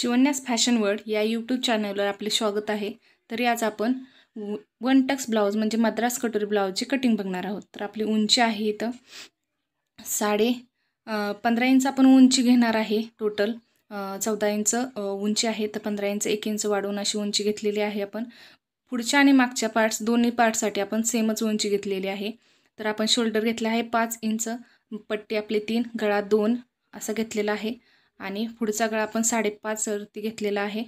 शिवन्यास fashion world या YouTube चॅनलवर आपले स्वागत आहे तरी आज आपण वन टक्स ब्लाऊज म्हणजे मद्रास कटोरी ब्लाऊजची कटिंग बघणार आहोत तर आपली उंची आहे इथं साडे पंधरा इंच आपण उंची घेणार आहे टोटल चौदा इंच उंची आहे तर पंधरा इंच एक इंच वाढवून अशी उंची घेतलेली आहे आपण पुढच्या आणि मागच्या पार्ट्स दोन्ही पार्टसाठी आपण सेमच उंची घेतलेली आहे तर आपण शोल्डर घेतले आहे पाच इंच पट्टी आपले तीन गळा दोन असं घेतलेला आहे आणि पुढचा गळा आपण साडेपाचवरती घेतलेला आहे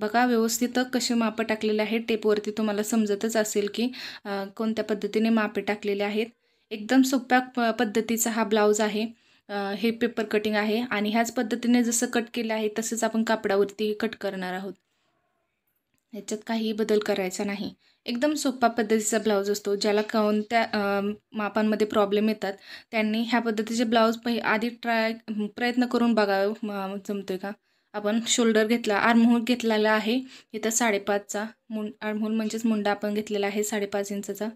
बघा व्यवस्थित कसे मापं टाकलेले आहेत टेपवरती तुम्हाला समजतच असेल की कोणत्या पद्धतीने मापे टाकलेले आहेत एकदम सोप्या प पद्धतीचा हा ब्लाऊज आहे हे पेपर कटिंग आहे आणि ह्याच पद्धतीने जसं कट केलं आहे तसंच आपण कापडावरती कट करणार आहोत याच्यात काहीही बदल करायचा नाही एकदम सोपा पद्धतीचा ब्लाऊज असतो ज्याला कोणत्या मापांमध्ये प्रॉब्लेम येतात त्यांनी ह्या पद्धतीचे ब्लाऊज पहि आधी ट्राय प्रयत्न करून बघा जमतो आहे का आपण शोल्डर घेतला आर्महोल घेतलेला आहे इथं साडेपाचचा मुं आर्महोल म्हणजेच मुंडा आपण घेतलेला आहे साडेपाच इंचाचा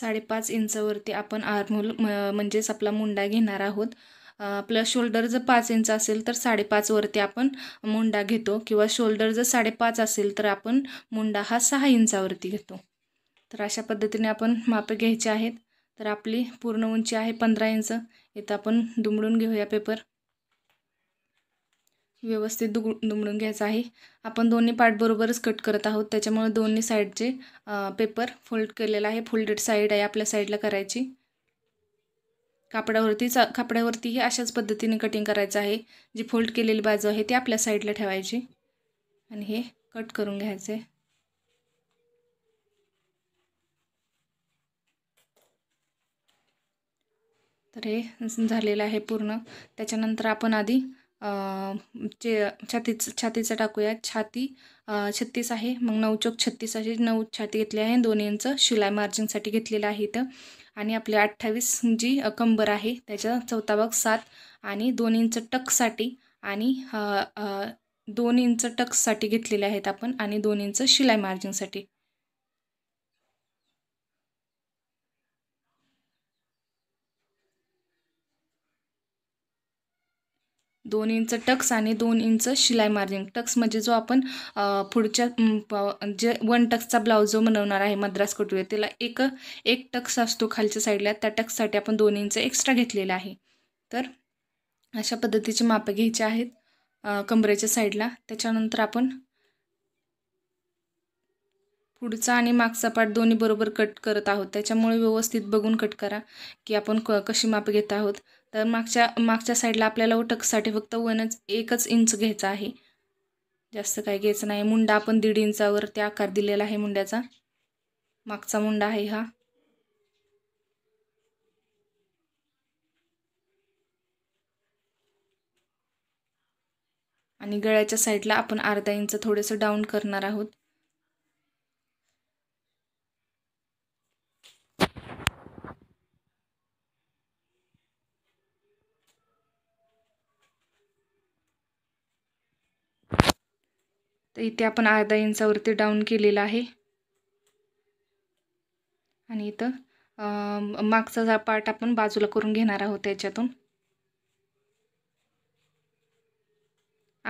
साडेपाच इंचावरती आपण आर्मोल म्हणजेच आपला मुंडा घेणार आहोत प्लस शोल्डर जर पाच इंच असेल तर साडेपाचवरती आपण मुंडा घेतो किंवा शोल्डर जर साडेपाच असेल तर आपण मुंडा हा सहा इंचावरती घेतो तर अशा पद्धतीने आपण मापे घ्यायचे आहेत तर आपली पूर्ण उंची आहे पंधरा इंच इथं आपण दुमडून घेऊया पेपर व्यवस्थित दुग दुमडून घ्यायचं आहे आपण दोन्ही पार्ट बरोबरच कट करत आहोत त्याच्यामुळे दोन्ही साईडचे पेपर फोल्ड केलेला आहे फोल्डेड साईड आहे आपल्या साईडला करायची कापडावरती चा कापडावरतीही अशाच पद्धतीने कटिंग करायचं आहे जी फोल्ड केलेली बाजू आहे ती आपल्या साईडला ठेवायची आणि हे कट करून घ्यायचे तर हे झालेलं आहे पूर्ण त्याच्यानंतर आपण आधी चे छातीच छातीचं टाकूया छाती छत्तीस आहे मग नऊ चौक छत्तीस असे नऊ छाती घेतली आहे दोन इंच शिलाई मार्जिनसाठी घेतलेलं आहे इथं आणि आपली अठ्ठावीस जी कंबर आहे त्याच्या चौथा भाग सात आणि दोन इंच टकसाठी आणि दोन इंच टक्ससाठी घेतलेले आहेत आपण आणि दोन इंच शिलाई मार्जिनसाठी दोन इंच टक्स आणि दोन इंच शिलाई मार्जिन टक्स म्हणजे जो आपण पुढच्या जे वन टक्सचा ब्लाऊज जो बनवणार आहे मद्रास कटुरे त्याला एक एक टक्स असतो खालच्या साईडला त्या टक्ससाठी आपण दोन इंच एक्स्ट्रा घेतलेला आहे तर अशा पद्धतीचे मापं घ्यायचे आहेत कमरेच्या साईडला त्याच्यानंतर आपण पुढचा आणि मागचा पाठ दोन्ही बरोबर कट करत आहोत त्याच्यामुळे व्यवस्थित बघून कट करा की आपण क कशी माप घेत आहोत तर मागच्या मागच्या साईडला आपल्याला उटकसाठी फक्त वनच एकच इंच घ्यायचा आहे जास्त काही घ्यायचं नाही मुंडा आपण दीड इंचावरती आकार दिलेला आहे मुंड्याचा मागचा मुंडा आहे हा आणि गळ्याच्या साईडला आपण अर्धा इंच थोडंसं डाऊन करणार आहोत तर इथे आपण अर्धा इंचावरती डाऊन केलेला आहे आणि इथं मागचा पार्ट आपण बाजूला करून घेणार आहोत त्याच्यातून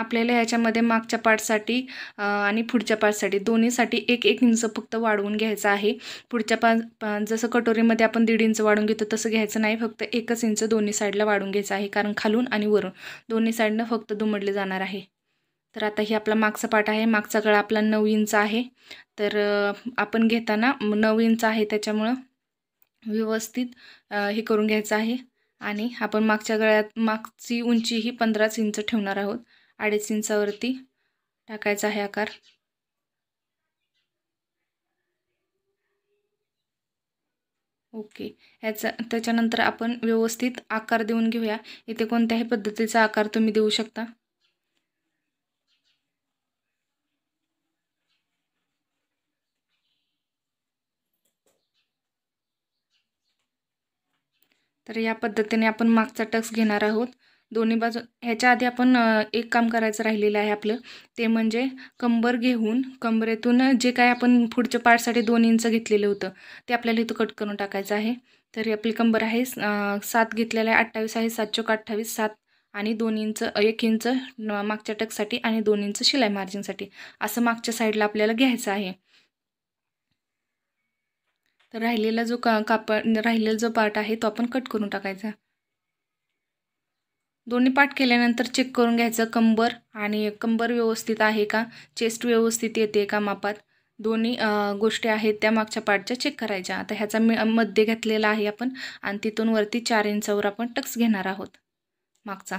आपल्याला ह्याच्यामध्ये मागच्या पार्टसाठी आणि पुढच्या पार्टसाठी दोन्हीसाठी एक एक इंच फक्त वाढवून घ्यायचं आहे पुढच्या पा जसं कटोरीमध्ये आपण दीड इंच वाढून घेतो तसं घ्यायचं नाही फक्त एकच इंच दोन्ही साईडला वाढून घ्यायचं आहे कारण खालून आणि वरून दोन्ही साईडनं फक्त दुमडले जाणार आहे तर आता हे आपला मागचा पाठ आहे मागचा गळा आपला नऊ इंच आहे तर आपण घेताना नऊ इंच आहे त्याच्यामुळं व्यवस्थित हे करून घ्यायचं आहे आणि आपण मागच्या गळ्यात मागची उंची ही पंधराच इंच ठेवणार आहोत अडीच इंचावरती टाकायचा आहे आकार ओके याचा त्याच्यानंतर आपण व्यवस्थित आकार देऊन घेऊया इथे कोणत्याही पद्धतीचा आकार तुम्ही देऊ शकता तर या पद्धतीने आपण मागचा टक्स घेणार आहोत दोन्ही बाजू ह्याच्या आधी आपण एक काम करायचं राहिलेलं आहे आपलं ते म्हणजे कंबर घेऊन कंबरेतून जे काय आपण पुढच्या पार्टसाठी दोन इंच घेतलेलं होतं ते आपल्याला इथं कट करून टाकायचं आहे तर आपली कंबर आहे सात घेतलेलं आहे अठ्ठावीस आहे सात चौक अठ्ठावीस सात आणि दोन इंच एक इंच मागच्या टकसाठी आणि दोन इंच शिलाई मार्जिनसाठी असं मागच्या साईडला आपल्याला घ्यायचं आहे तर राहिलेला जो का कापड राहिलेला जो पार्ट आहे तो आपण कट करून टाकायचा दोन्ही पार्ट केल्यानंतर चेक करून घ्यायचं कंबर आणि कंबर व्यवस्थित आहे का चेस्ट व्यवस्थित येते का मापात दोन्ही गोष्टी आहेत त्या मागच्या पार्टच्या चेक करायच्या आता ह्याचा मी मध्य घेतलेला आहे आपण आणि तिथून वरती चार इंचावर आपण टक्स घेणार आहोत मागचा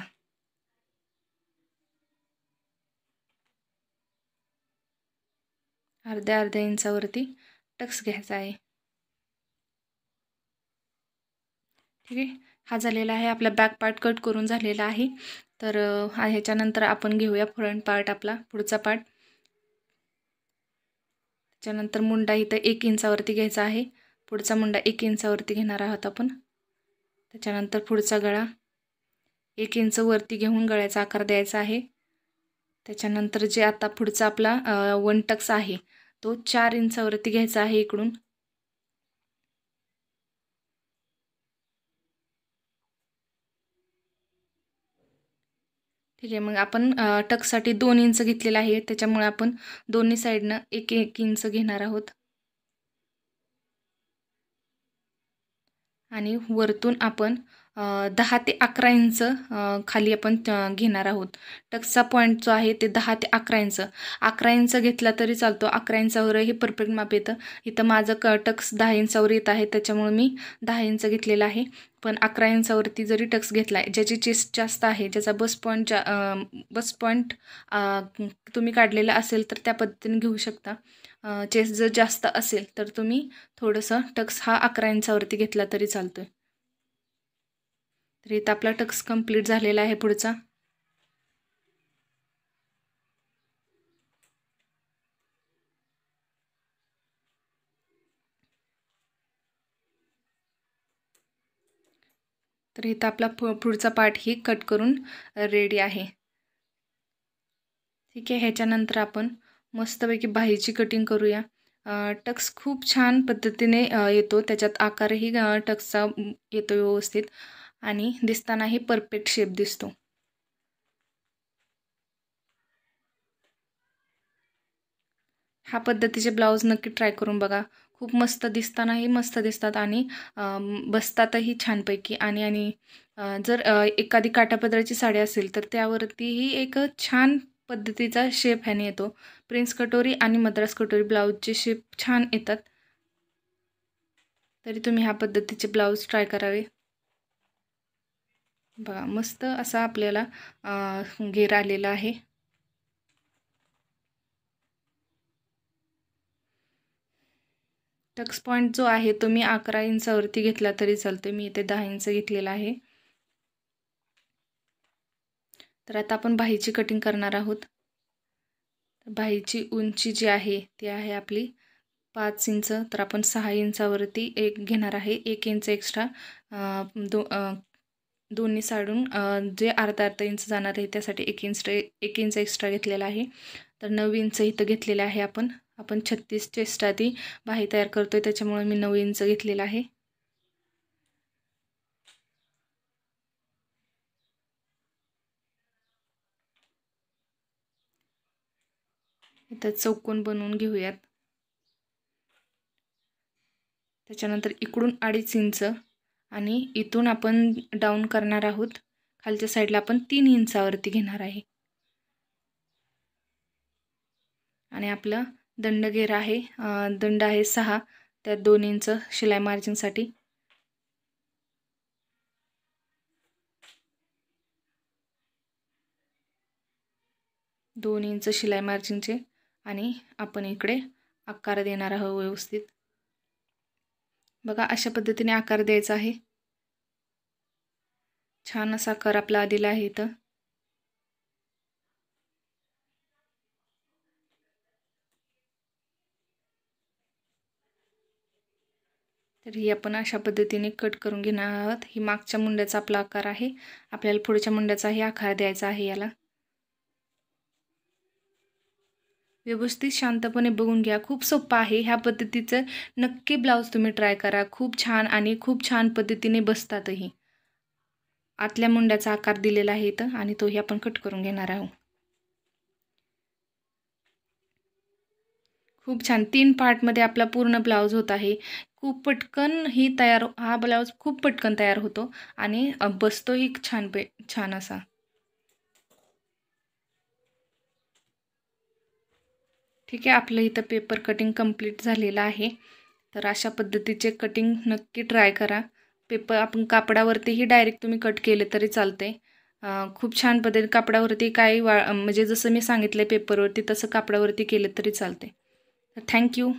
अर्ध्या अर्ध्या इंचावरती टक्स घ्यायचा आहे ठीक आहे हा झालेला आहे आपला बॅक पार्ट कट करून झालेला आहे तर ह्याच्यानंतर आपण घेऊया फ्रंट पार्ट आपला पुढचा पार्ट त्याच्यानंतर मुंडा इथं एक इंचावरती घ्यायचा आहे पुढचा मुंडा एक इंचावरती घेणार आहोत आपण त्याच्यानंतर पुढचा गळा एक इंच वरती घेऊन गळ्याचा आकार द्यायचा आहे त्याच्यानंतर जे आता पुढचा आपला वन टक्स आहे तो चार इंचावरती घ्यायचा आहे इकडून ठीक आहे मग आपण टकसाठी दोन इंच घेतलेला आहे त्याच्यामुळे आपण दोन्ही साईडनं एक एक इंच घेणार आहोत आणि वरतून आपण दहा ते अकरा इंच खाली आपण घेणार आहोत टक्सचा पॉईंट जो आहे ते दहा ते अकरा इंच अकरा इंच घेतला तरी चालतो अकरा इंचावर हे परफेक्ट माप येतं इथं माझं क टक्स दहा इंचावर येत आहे त्याच्यामुळे मी दहा इंच घेतलेला आहे पण अकरा इंचावरती जरी टक्स घेतला आहे ज्याची चेस्ट जास्त आहे ज्याचा बस पॉईंट जा बस पॉईंट तुम्ही काढलेला असेल तर त्या पद्धतीने घेऊ शकता चेस्ट जर जास्त असेल तर तुम्ही थोडंसं टक्स हा अकरा इंचावरती घेतला तरी चालतो आहे तर इथं आपला टक्स कंप्लीट झालेला आहे पुढचा तर इथं आपला पुढचा पार्ट ही कट करून रेडी आहे ठीक आहे ह्याच्यानंतर आपण मस्तपैकी बाहीची कटिंग करूया टक्स खूप छान पद्धतीने येतो त्याच्यात आकारही टक्सचा येतो व्यवस्थित आणि दिसतानाही परफेक्ट शेप दिसतो ह्या पद्धतीचे ब्लाऊज नक्की ट्राय करून बघा खूप मस्त दिसतानाही मस्त दिसतात आणि बसतातही छानपैकी आणि आणि जर एखादी काटापदराची साडी असेल तर त्यावरतीही एक छान पद्धतीचा शेप ह्याने येतो प्रिन्स कटोरी आणि मद्रास कटोरी ब्लाऊजचे शेप छान येतात तरी तुम्ही ह्या पद्धतीचे ब्लाऊज ट्राय करावे बघा मस्त असा आपल्याला घेर आलेला आहे टक्स पॉईंट जो आहे तो मी अकरा इंचावरती घेतला तरी चालतो मी इथे दहा इंच घेतलेला आहे तर आता आपण बाहीची कटिंग करणार आहोत बाहीची उंची जी आहे ती आहे आपली पाच इंच तर आपण सहा इंचावरती एक घेणार आहे एक इंच एक्स्ट्रा दो दोन्ही साडून जे अर्धा अर्धा इंच जाणार आहे त्यासाठी एक इंच एक इंच एक्स्ट्रा घेतलेला आहे तर नऊ इंच इथं घेतलेलं आहे आपण आपण छत्तीस चेस्ट आधी बाही तयार करतो आहे त्याच्यामुळे मी नऊ इंच घेतलेलं आहे इथं चौकोन बनवून घेऊयात त्याच्यानंतर इकडून अडीच इंच आणि इथून आपण डाऊन करणार आहोत खालच्या साईडला आपण तीन इंचावरती घेणार आहे आणि आपलं घेर आहे दंड आहे सहा त्यात दोन इंच शिलाई मार्जिंगसाठी दोन इंच शिलाई मार्जिनचे आणि आपण इकडे आकार देणार आहोत व्यवस्थित बघा अशा पद्धतीने आकार द्यायचा आहे छान असा आकार आपला आलेला आहे इथं तर ही आपण अशा पद्धतीने कट करून घेणार आहोत ही मागच्या मुंड्याचा आपला आकार आहे आपल्याला पुढच्या मुंड्याचाही आकार द्यायचा आहे याला व्यवस्थित शांतपणे बघून घ्या खूप सोपं आहे ह्या पद्धतीचं नक्की ब्लाऊज तुम्ही ट्राय करा खूप छान आणि खूप छान पद्धतीने बसतातही आतल्या मुंड्याचा आकार दिलेला आहे इथं आणि तोही आपण कट करून घेणार आहोत खूप छान तीन पार्टमध्ये आपला पूर्ण ब्लाऊज होत आहे खूप पटकन ही तयार हा ब्लाऊज खूप पटकन तयार होतो आणि बसतोही छान पे छान असा ठीक आहे आपलं इथं पेपर कटिंग कंप्लीट झालेलं आहे तर अशा पद्धतीचे कटिंग नक्की ट्राय करा पेपर आपण कापडावरतीही डायरेक्ट तुम्ही कट केले तरी चालते खूप छान पद्धती कापडावरती काही वा म्हणजे जसं मी सांगितलं पेपरवरती तसं कापडावरती केलं तरी चालते थँक्यू